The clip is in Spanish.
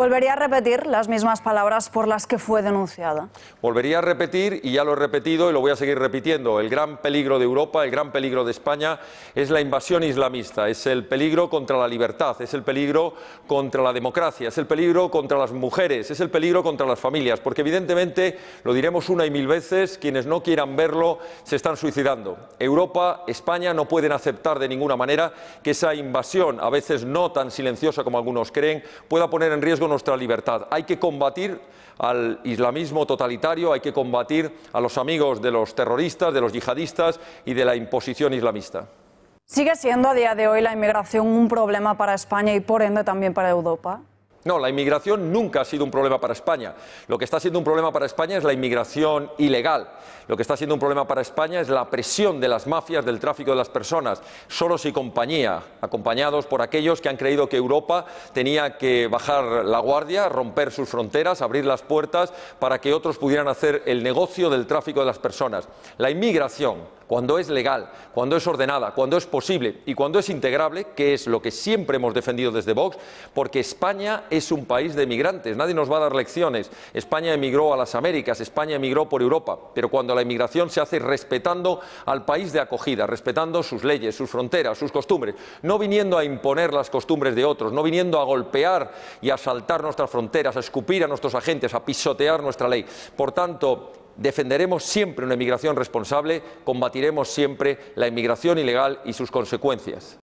¿Volvería a repetir las mismas palabras por las que fue denunciada? Volvería a repetir, y ya lo he repetido y lo voy a seguir repitiendo, el gran peligro de Europa, el gran peligro de España es la invasión islamista, es el peligro contra la libertad, es el peligro contra la democracia, es el peligro contra las mujeres, es el peligro contra las familias, porque evidentemente, lo diremos una y mil veces, quienes no quieran verlo se están suicidando. Europa, España no pueden aceptar de ninguna manera que esa invasión, a veces no tan silenciosa como algunos creen, pueda poner en riesgo nuestra libertad. Hay que combatir al islamismo totalitario, hay que combatir a los amigos de los terroristas, de los yihadistas y de la imposición islamista. ¿Sigue siendo a día de hoy la inmigración un problema para España y por ende también para Europa? No, la inmigración nunca ha sido un problema para España. Lo que está siendo un problema para España es la inmigración ilegal. Lo que está siendo un problema para España es la presión de las mafias del tráfico de las personas, solos y compañía, acompañados por aquellos que han creído que Europa tenía que bajar la guardia, romper sus fronteras, abrir las puertas para que otros pudieran hacer el negocio del tráfico de las personas. La inmigración cuando es legal, cuando es ordenada, cuando es posible y cuando es integrable, que es lo que siempre hemos defendido desde Vox, porque España es un país de migrantes, nadie nos va a dar lecciones. España emigró a las Américas, España emigró por Europa, pero cuando la emigración se hace respetando al país de acogida, respetando sus leyes, sus fronteras, sus costumbres, no viniendo a imponer las costumbres de otros, no viniendo a golpear y a asaltar nuestras fronteras, a escupir a nuestros agentes, a pisotear nuestra ley. Por tanto, defenderemos siempre una emigración responsable, combatiremos siempre la inmigración ilegal y sus consecuencias.